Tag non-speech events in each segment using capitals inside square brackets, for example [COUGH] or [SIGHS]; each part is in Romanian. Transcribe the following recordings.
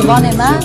زبان من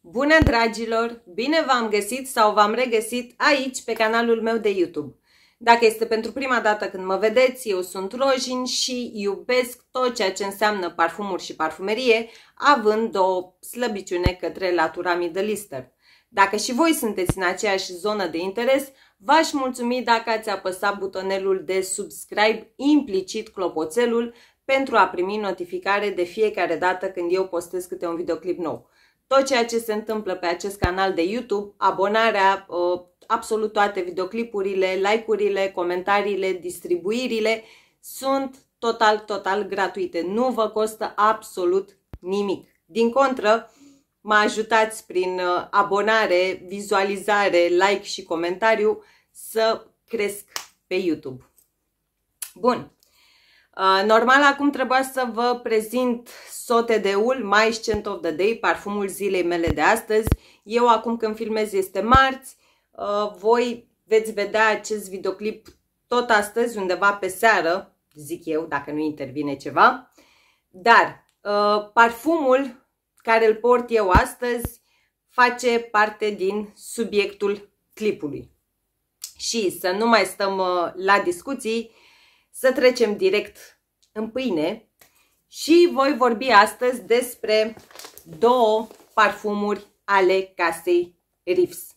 Bună dragilor! Bine v-am găsit sau v-am regăsit aici pe canalul meu de YouTube. Dacă este pentru prima dată când mă vedeți, eu sunt Rojin și iubesc tot ceea ce înseamnă parfumuri și parfumerie, având o slăbiciune către latura middle Eastern. Dacă și voi sunteți în aceeași zonă de interes, V-aș mulțumi dacă ați apăsat butonelul de subscribe, implicit clopoțelul, pentru a primi notificare de fiecare dată când eu postez câte un videoclip nou. Tot ceea ce se întâmplă pe acest canal de YouTube, abonarea, ă, absolut toate videoclipurile, like-urile, comentariile, distribuirile, sunt total, total gratuite. Nu vă costă absolut nimic. Din contră, mă ajutați prin uh, abonare, vizualizare, like și comentariu să cresc pe YouTube. Bun. Uh, normal, acum trebuia să vă prezint Sotedeul My Scent of the Day, parfumul zilei mele de astăzi. Eu acum când filmez este marți, uh, voi veți vedea acest videoclip tot astăzi, undeva pe seară, zic eu, dacă nu intervine ceva. Dar parfumul care îl port eu astăzi face parte din subiectul clipului. Și să nu mai stăm uh, la discuții, să trecem direct în pâine și voi vorbi astăzi despre două parfumuri ale casei Riffs.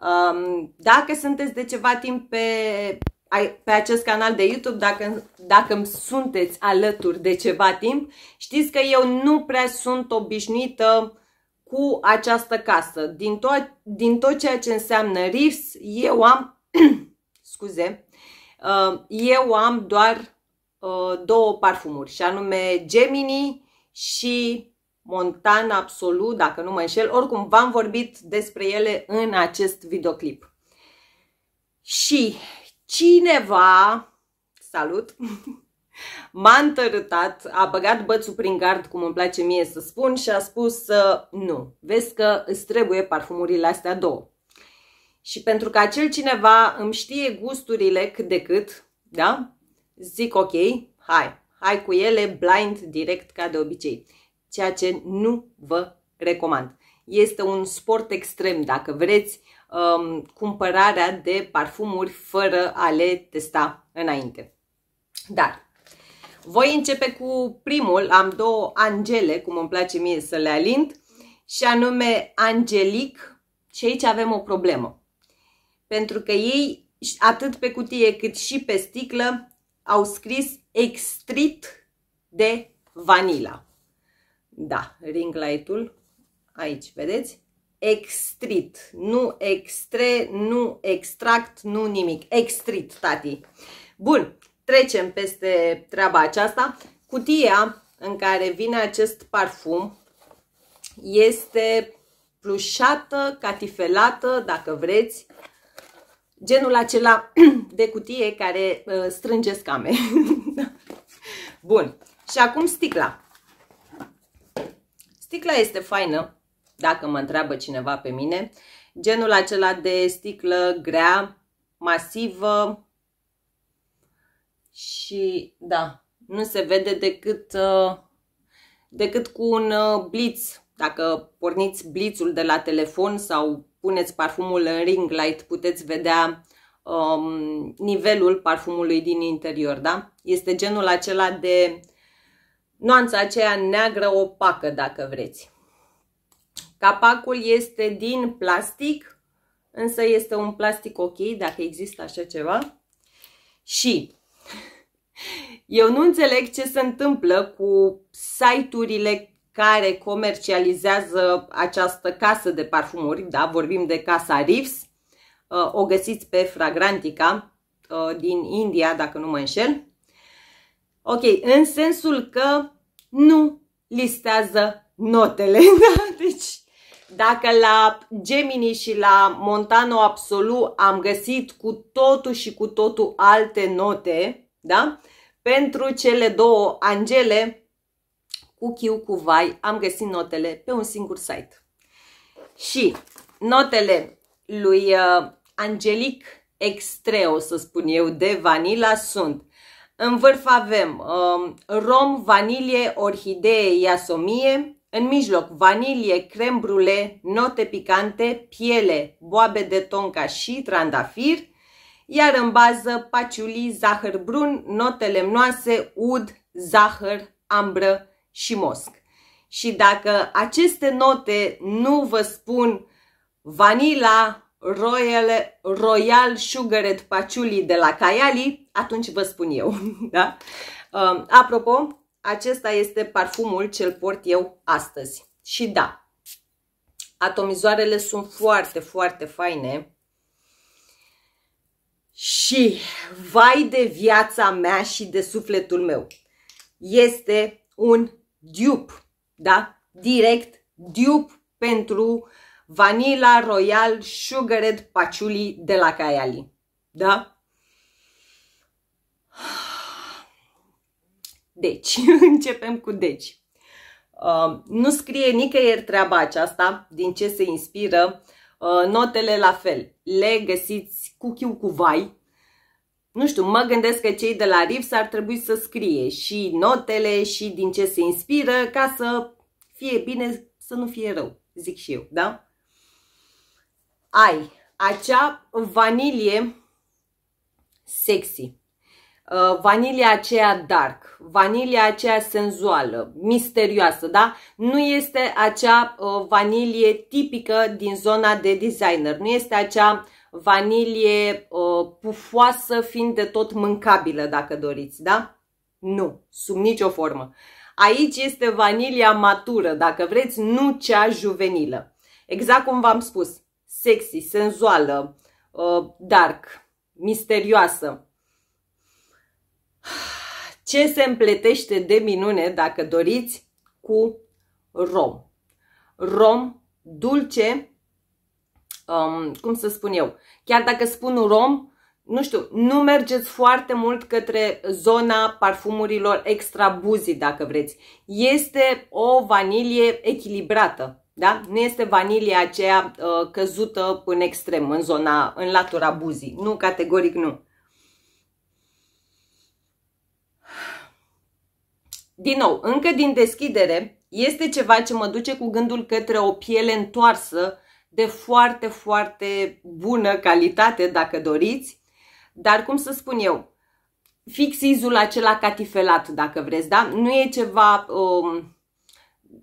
Um, dacă sunteți de ceva timp pe pe acest canal de YouTube, dacă, dacă îmi sunteți alături de ceva timp, știți că eu nu prea sunt obișnuită cu această casă. Din tot, din tot ceea ce înseamnă RIFS, eu am, [CLEARS THROAT] scuze, uh, eu am doar uh, două parfumuri, și anume Gemini și Montan Absolut, dacă nu mă înșel. Oricum, v-am vorbit despre ele în acest videoclip. Și cineva, salut, [LAUGHS] m-a întărâtat, a băgat bățul prin gard, cum îmi place mie să spun, și a spus nu, vezi că îți trebuie parfumurile astea două. Și pentru că acel cineva îmi știe gusturile cât de cât, da? Zic ok, hai, hai cu ele blind direct ca de obicei, ceea ce nu vă recomand. Este un sport extrem, dacă vreți, um, cumpărarea de parfumuri fără a le testa înainte. Dar voi începe cu primul, am două angele, cum îmi place mie să le alint, și anume angelic și aici avem o problemă. Pentru că ei, atât pe cutie cât și pe sticlă, au scris extrit de vanila. Da, ring light-ul, aici, vedeți? extrit, nu extre, nu extract, nu nimic. Extrit, tati. Bun, trecem peste treaba aceasta. Cutia în care vine acest parfum este plușată, catifelată, dacă vreți, genul acela [CLEARS THROAT] de cutie care uh, strânge scame. [LAUGHS] Bun, și acum sticla. Sticla este faină, dacă mă întreabă cineva pe mine, genul acela de sticlă grea, masivă și da, nu se vede decât, uh, decât cu un uh, blitz. Dacă porniți blitzul de la telefon sau puneți parfumul în ring light, puteți vedea um, nivelul parfumului din interior, da? Este genul acela de nuanța aceea neagră opacă, dacă vreți. Capacul este din plastic, însă este un plastic ok, dacă există așa ceva. Și [LAUGHS] eu nu înțeleg ce se întâmplă cu site-urile care comercializează această casă de parfumuri, da, vorbim de casa Riffs, uh, o găsiți pe Fragrantica uh, din India, dacă nu mă înșel. Ok, în sensul că nu listează notele, [LAUGHS] da? Dacă la Gemini și la Montano Absolu am găsit cu totul și cu totul alte note, da? Pentru cele două angele, cu chiu cu vai, am găsit notele pe un singur site. Și notele lui uh, Angelic Extreo, să spun eu, de vanila sunt în vârf avem um, rom, vanilie, orhidee, iasomie, în mijloc, vanilie, crem brule, note picante, piele, boabe de tonca și trandafir, iar în bază, paciuli, zahăr brun, note lemnoase, ud, zahăr, ambră și mosc. Și dacă aceste note nu vă spun vanila, royal, royal sugared Paciuli de la Caiali, atunci vă spun eu. [LAUGHS] Da? Um, apropo, acesta este parfumul ce-l port eu astăzi. Și da, atomizoarele sunt foarte, foarte faine. Și vai de viața mea și de sufletul meu. Este un dupe, da? Direct dupe pentru Vanilla Royal Sugared Patchouli de la Caiali. Da? deci. [LAUGHS] Începem cu deci. Uh, nu scrie nicăieri treaba aceasta, din ce se inspiră. Uh, notele la fel, le găsiți cu chiu cu vai. Nu știu, mă gândesc că cei de la RIFS ar trebui să scrie și notele și din ce se inspiră ca să fie bine, să nu fie rău, zic și eu, da? Ai acea vanilie sexy Uh, vanilia aceea dark, vanilia aceea senzuală, misterioasă, da? Nu este acea uh, vanilie tipică din zona de designer, nu este acea vanilie uh, pufoasă fiind de tot mâncabilă, dacă doriți, da? Nu, sub nicio formă. Aici este vanilia matură, dacă vreți, nu cea juvenilă. Exact cum v-am spus, sexy, senzuală, dark, misterioasă ce se împletește de minune, dacă doriți, cu rom. Rom dulce, um, cum să spun eu, chiar dacă spun rom, nu știu, nu mergeți foarte mult către zona parfumurilor extra buzi, dacă vreți. Este o vanilie echilibrată, da? Nu este vanilia aceea uh, căzută în extrem, în zona, în latura buzii. Nu, categoric nu. Din nou, încă din deschidere, este ceva ce mă duce cu gândul către o piele întoarsă de foarte, foarte bună calitate, dacă doriți. Dar, cum să spun eu, fix izul acela catifelat, dacă vreți, da? Nu e ceva... Um,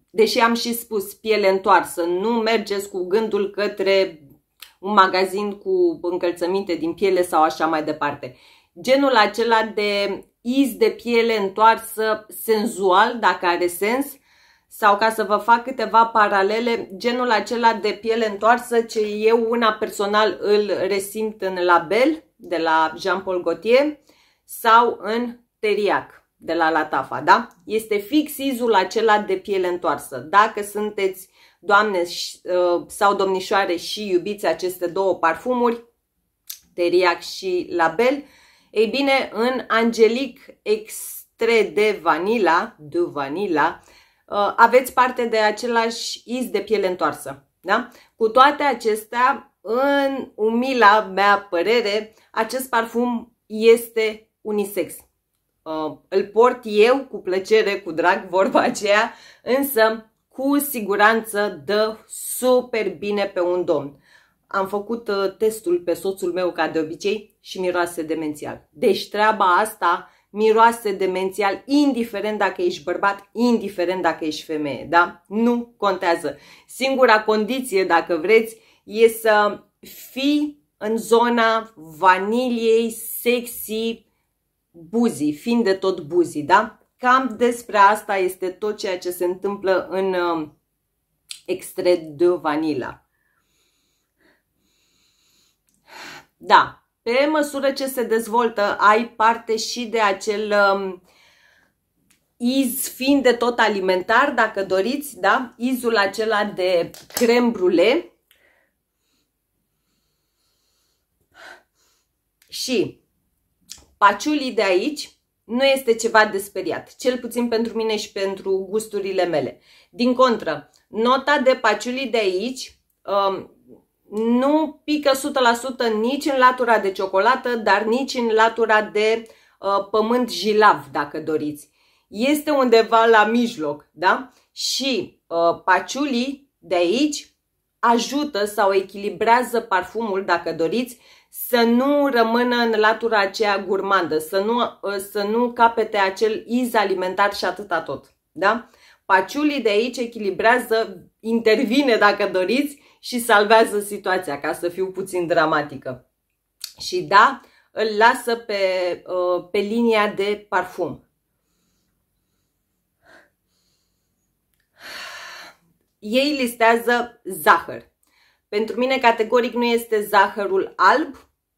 deși am și spus piele întoarsă, nu mergeți cu gândul către un magazin cu încălțăminte din piele sau așa mai departe. Genul acela de iz de piele întoarsă senzual, dacă are sens, sau ca să vă fac câteva paralele, genul acela de piele întoarsă ce eu una personal îl resimt în label de la Jean-Paul Gaultier sau în teriac de la Latafa, da? Este fix izul acela de piele întoarsă. Dacă sunteți doamne ă, sau domnișoare și iubiți aceste două parfumuri, teriac și label, ei bine, în Angelic Extre de Vanilla, de Vanilla, uh, aveți parte de același iz de piele întoarsă. Da? Cu toate acestea, în umila mea părere, acest parfum este unisex. Uh, îl port eu cu plăcere, cu drag, vorba aceea, însă cu siguranță dă super bine pe un domn. Am făcut uh, testul pe soțul meu ca de obicei și miroase demențial. Deci treaba asta miroase demențial, indiferent dacă ești bărbat, indiferent dacă ești femeie, da? Nu contează. Singura condiție, dacă vreți, e să fii în zona vaniliei, sexy, buzii, fiind de tot buzii, da? Cam despre asta este tot ceea ce se întâmplă în uh, extret de vanila. Da, pe măsură ce se dezvoltă, ai parte și de acel um, iz fiind de tot alimentar, dacă doriți, da? Izul acela de crem brule. Și paciulii de aici nu este ceva de speriat, cel puțin pentru mine și pentru gusturile mele. Din contră, nota de paciulii de aici, um, nu pică 100% nici în latura de ciocolată, dar nici în latura de uh, pământ jilav, dacă doriți. Este undeva la mijloc, da? Și uh, paciulii de aici ajută sau echilibrează parfumul, dacă doriți, să nu rămână în latura aceea gurmandă, să nu, uh, să nu capete acel iz alimentar și atâta tot. Da? Paciulii de aici echilibrează, intervine dacă doriți și salvează situația, ca să fiu puțin dramatică. Și da, îl lasă pe, uh, pe linia de parfum. Ei listează zahăr. Pentru mine categoric nu este zahărul alb,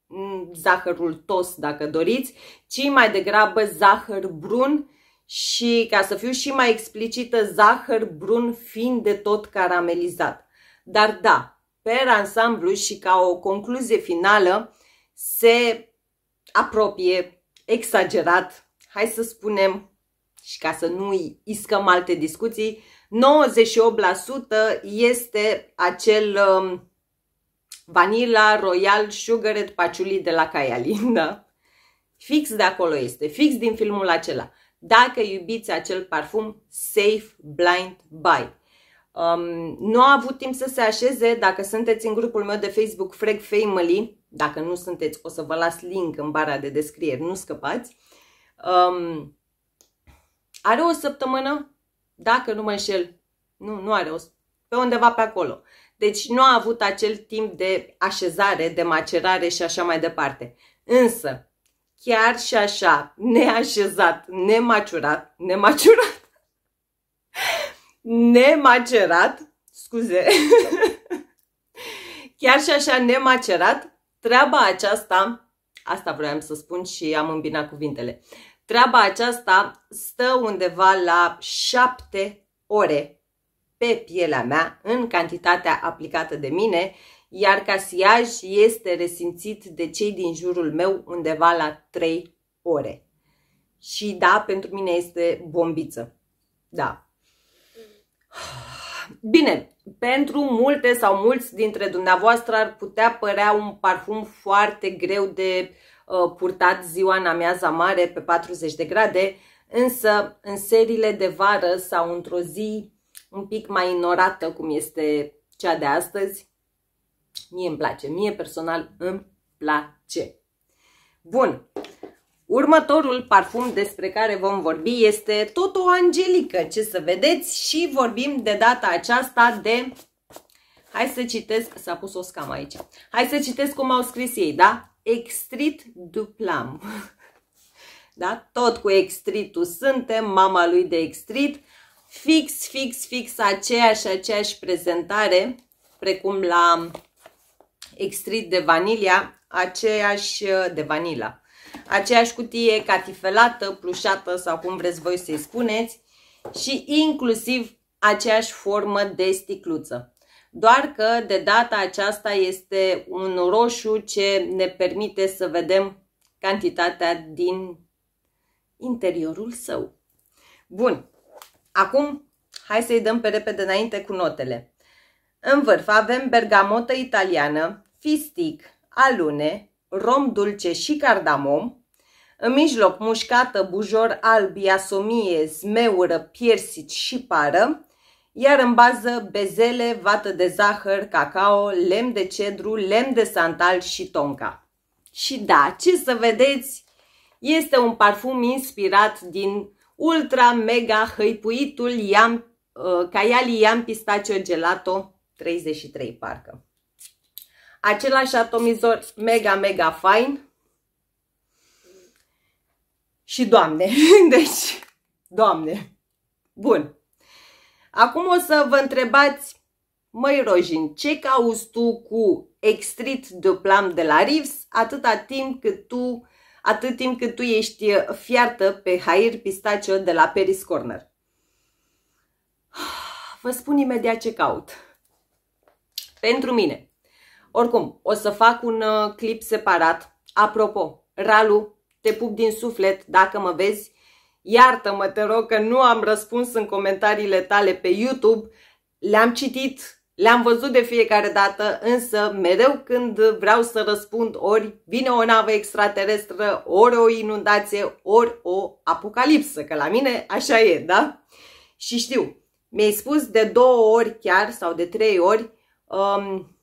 mm, zahărul tos dacă doriți, ci mai degrabă zahăr brun și, ca să fiu și mai explicită, zahăr brun fin de tot caramelizat. Dar da, pe ansamblu și ca o concluzie finală, se apropie exagerat, hai să spunem, și ca să nu iscăm alte discuții, 98% este acel um, Vanilla Royal Sugared Patchouli de la Caialina. Fix de acolo este, fix din filmul acela dacă iubiți acel parfum Safe Blind Buy. Um, nu a avut timp să se așeze, dacă sunteți în grupul meu de Facebook Frag Family, dacă nu sunteți, o să vă las link în bara de descriere, nu scăpați. Um, are o săptămână, dacă nu mă înșel, nu, nu are o pe undeva pe acolo. Deci nu a avut acel timp de așezare, de macerare și așa mai departe. Însă, chiar și așa, neașezat, nemaciurat, nemaciurat, nemacerat, scuze, [LAUGHS] chiar și așa nemacerat, treaba aceasta, asta vreau să spun și am îmbinat cuvintele, treaba aceasta stă undeva la șapte ore pe pielea mea în cantitatea aplicată de mine iar ca este resimțit de cei din jurul meu undeva la 3 ore. Și da, pentru mine este bombiță. Da. Bine, pentru multe sau mulți dintre dumneavoastră ar putea părea un parfum foarte greu de uh, purtat ziua în amiaza mare pe 40 de grade, însă în serile de vară sau într-o zi un pic mai înorată cum este cea de astăzi, Mie îmi place, mie personal îmi place. Bun, următorul parfum despre care vom vorbi este tot o angelică, ce să vedeți, și vorbim de data aceasta de... Hai să citesc, s-a pus o scamă aici. Hai să citesc cum au scris ei, da? Extrit duplam. [LAUGHS] Da? Tot cu extritul suntem, mama lui de extrit. Fix, fix, fix aceeași, aceeași prezentare, precum la extrit de vanilia, aceeași uh, de vanila. Aceeași cutie catifelată, plușată sau cum vreți voi să-i spuneți și inclusiv aceeași formă de sticluță. Doar că de data aceasta este un roșu ce ne permite să vedem cantitatea din interiorul său. Bun, acum hai să-i dăm pe repede înainte cu notele. În vârf avem bergamotă italiană, fistic, alune, rom dulce și cardamom, în mijloc mușcată, bujor alb, iasomie, zmeură, piersici și pară, iar în bază bezele, vată de zahăr, cacao, lemn de cedru, lemn de santal și tonka. Și da, ce să vedeți, este un parfum inspirat din ultra mega hăipuitul Iam, uh, Caiali Iam Pistachio Gelato 33 parcă. Același atomizor mega, mega fain. Și doamne, [LAUGHS] deci, doamne, bun. Acum o să vă întrebați, măi Rojin, ce cauți tu cu extrit de plam de la Reeves atâta timp cât tu, atât timp cât tu ești fiartă pe Hair Pistachio de la Paris Corner? [SIGHS] Vă spun imediat ce caut pentru mine. Oricum, o să fac un uh, clip separat. Apropo, Ralu, te pup din suflet dacă mă vezi. Iartă-mă, te rog, că nu am răspuns în comentariile tale pe YouTube. Le-am citit, le-am văzut de fiecare dată, însă mereu când vreau să răspund, ori vine o navă extraterestră, ori o inundație, ori o apocalipsă, că la mine așa e, da? Și știu, mi-ai spus de două ori chiar sau de trei ori um,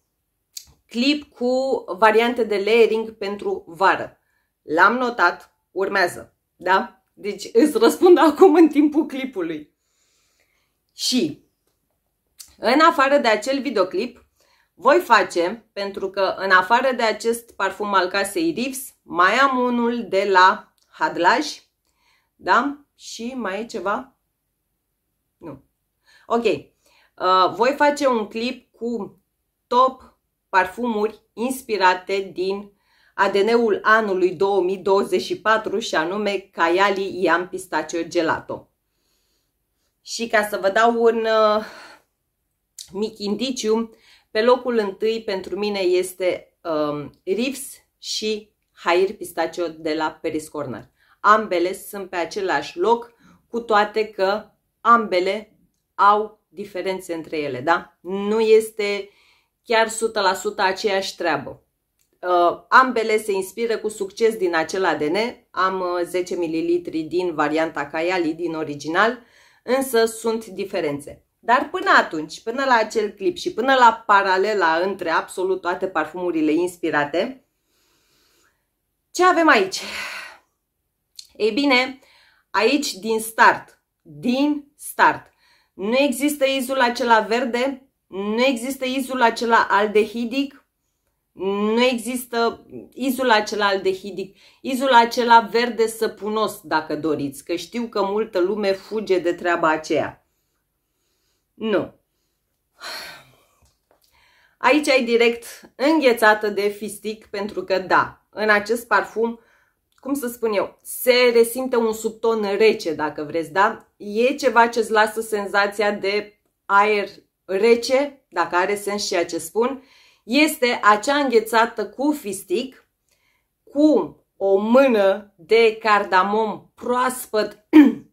clip cu variante de layering pentru vară. L-am notat, urmează, da? Deci îți răspund acum în timpul clipului. Și în afară de acel videoclip, voi face, pentru că în afară de acest parfum al casei Reeves, mai am unul de la Hadlaj, da? Și mai e ceva? Nu. Ok. Uh, voi face un clip cu top parfumuri inspirate din ADN-ul anului 2024 și anume Cayali Iam Pistachio Gelato. Și ca să vă dau un uh, mic indiciu, pe locul întâi pentru mine este um, Riffs și Hair Pistachio de la Paris Corner. Ambele sunt pe același loc, cu toate că ambele au diferențe între ele, da? Nu este chiar 100% aceeași treabă. Uh, ambele se inspiră cu succes din acel ADN, am 10 uh, ml din varianta Kayali din original, însă sunt diferențe. Dar până atunci, până la acel clip și până la paralela între absolut toate parfumurile inspirate, ce avem aici? Ei bine, aici din start, din start, nu există izul acela verde nu există izul acela aldehidic, nu există izul acela aldehidic, izul acela verde săpunos, dacă doriți, că știu că multă lume fuge de treaba aceea. Nu. Aici ai direct înghețată de fistic, pentru că da, în acest parfum, cum să spun eu, se resimte un subton rece, dacă vreți, da? E ceva ce îți lasă senzația de aer rece, dacă are sens ceea ce spun, este acea înghețată cu fistic, cu o mână de cardamom proaspăt,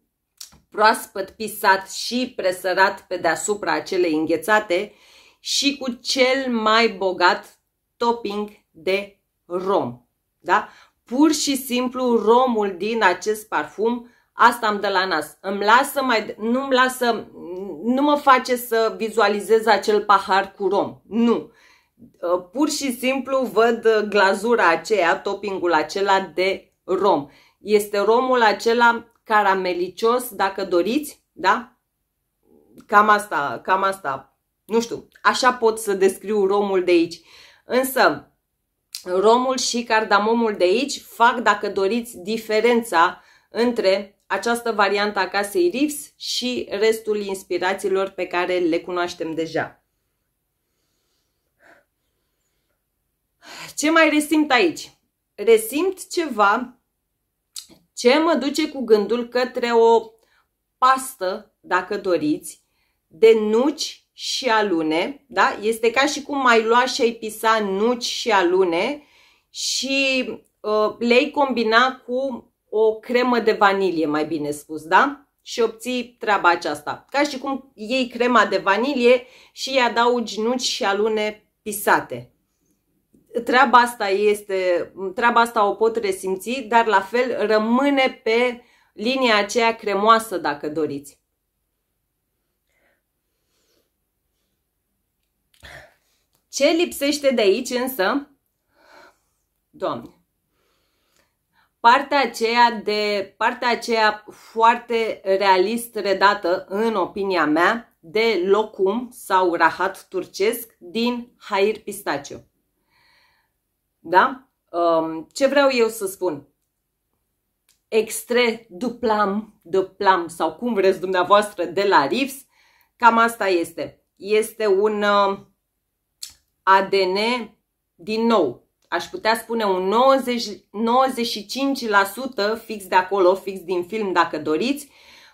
[CLEARS THROAT] proaspăt pisat și presărat pe deasupra acelei înghețate și cu cel mai bogat topping de rom. Da? Pur și simplu romul din acest parfum Asta am de la nas. Îmi lasă mai, nu îmi lasă, nu mă face să vizualizez acel pahar cu rom. Nu. Uh, pur și simplu văd uh, glazura aceea, toppingul acela de rom. Este romul acela caramelicios, dacă doriți, da? Cam asta, cam asta. Nu știu, așa pot să descriu romul de aici. Însă, romul și cardamomul de aici fac, dacă doriți, diferența între această variantă a casei Reeves și restul inspirațiilor pe care le cunoaștem deja. Ce mai resimt aici? Resimt ceva ce mă duce cu gândul către o pastă, dacă doriți, de nuci și alune, da? Este ca și cum mai lua și ai pisa nuci și alune și uh, le-ai combina cu o cremă de vanilie, mai bine spus, da? Și obții treaba aceasta. Ca și cum iei crema de vanilie și îi adaugi nuci și alune pisate. Treaba asta, este, treaba asta o pot resimți, dar la fel rămâne pe linia aceea cremoasă, dacă doriți. Ce lipsește de aici însă? Doamne, partea aceea de partea aceea foarte realist redată în opinia mea de locum sau rahat turcesc din hair pistaciu. Da? Um, ce vreau eu să spun? Extre duplam, duplam sau cum vreți dumneavoastră de la Riffs, cam asta este. Este un um, ADN din nou aș putea spune un 90, 95% fix de acolo, fix din film dacă doriți,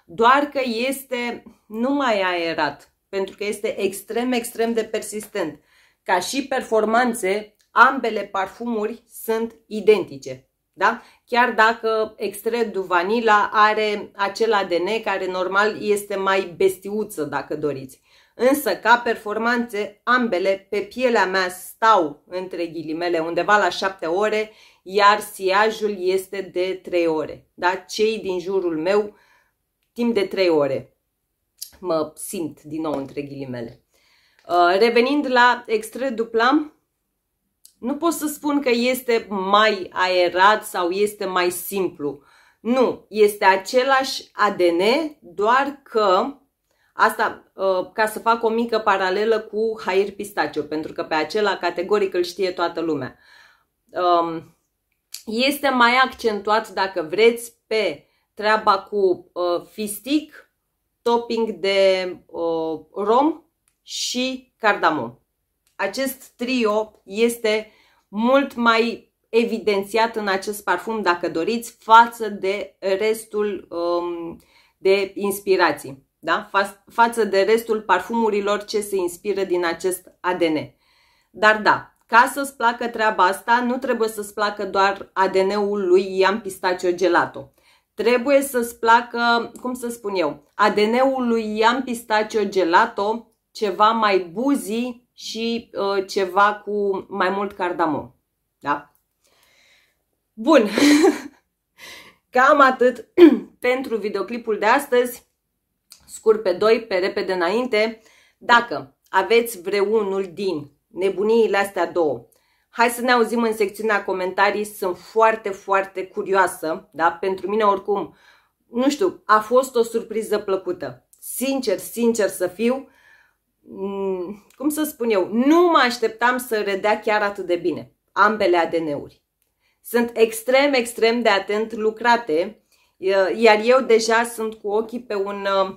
doar că este numai aerat, pentru că este extrem, extrem de persistent. Ca și performanțe, ambele parfumuri sunt identice. Da? Chiar dacă extractul vanila are acel ADN care normal este mai bestiuță dacă doriți. Însă ca performanțe ambele pe pielea mea stau între ghilimele undeva la 7 ore, iar siajul este de 3 ore. Da? Cei din jurul meu timp de 3 ore mă simt din nou între ghilimele. Uh, revenind la extractul plam nu pot să spun că este mai aerat sau este mai simplu. Nu, este același ADN, doar că asta uh, ca să fac o mică paralelă cu hair pistaciu, pentru că pe acela categoric îl știe toată lumea. Um, este mai accentuat, dacă vreți, pe treaba cu uh, fistic, topping de uh, rom și cardamom acest trio este mult mai evidențiat în acest parfum, dacă doriți, față de restul um, de inspirații, da? Fa față de restul parfumurilor ce se inspiră din acest ADN. Dar da, ca să-ți placă treaba asta, nu trebuie să-ți placă doar ADN-ul lui Ian Pistaccio Gelato. Trebuie să-ți placă, cum să spun eu, ADN-ul lui Ian Pistaccio Gelato, ceva mai buzi și uh, ceva cu mai mult cardamom. Da? Bun. [LAUGHS] Cam atât [CLEARS THROAT] pentru videoclipul de astăzi. Scurt pe doi, pe repede înainte. Dacă aveți vreunul din nebuniile astea două, hai să ne auzim în secțiunea comentarii. Sunt foarte, foarte curioasă. Da? Pentru mine, oricum, nu știu, a fost o surpriză plăcută. Sincer, sincer să fiu, Mm, cum să spun eu, nu mă așteptam să redea chiar atât de bine ambele ADN-uri. Sunt extrem, extrem de atent lucrate, uh, iar eu deja sunt cu ochii pe un uh,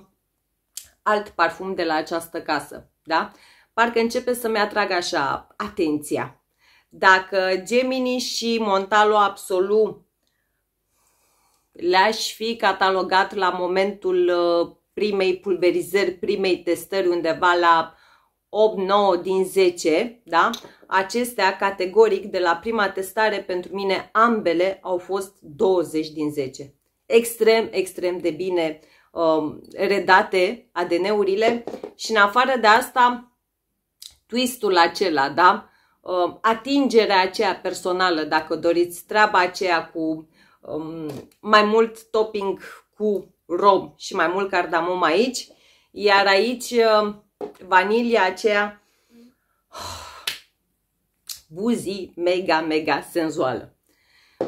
alt parfum de la această casă, da? Parcă începe să-mi atrag așa atenția. Dacă Gemini și Montalo absolut le-aș fi catalogat la momentul uh, primei pulverizări, primei testări undeva la 8-9 din 10, da? Acestea, categoric, de la prima testare, pentru mine ambele au fost 20 din 10. Extrem, extrem de bine um, redate ADN-urile și în afară de asta, twistul acela, da? Um, atingerea aceea personală, dacă doriți, treaba aceea cu um, mai mult topping cu rob și mai mult cardamom aici. Iar aici uh, vanilia aceea [SIGHS] buzi mega, mega senzuală.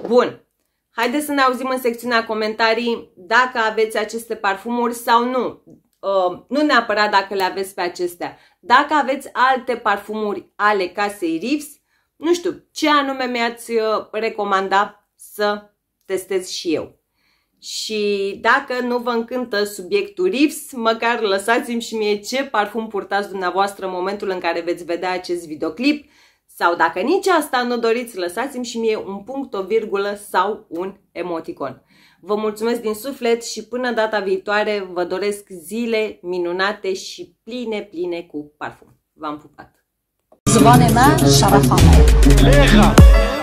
Bun, haideți să ne auzim în secțiunea comentarii dacă aveți aceste parfumuri sau nu. Uh, nu neapărat dacă le aveți pe acestea. Dacă aveți alte parfumuri ale casei Reeves, nu știu, ce anume mi-ați uh, recomanda să testez și eu. Și dacă nu vă încântă subiectul Riffs, măcar lăsați-mi și mie ce parfum purtați dumneavoastră în momentul în care veți vedea acest videoclip sau dacă nici asta nu doriți, lăsați-mi și mie un punct, o virgulă sau un emoticon. Vă mulțumesc din suflet și până data viitoare vă doresc zile minunate și pline, pline cu parfum. V-am pupat! Zvonena Șarafame.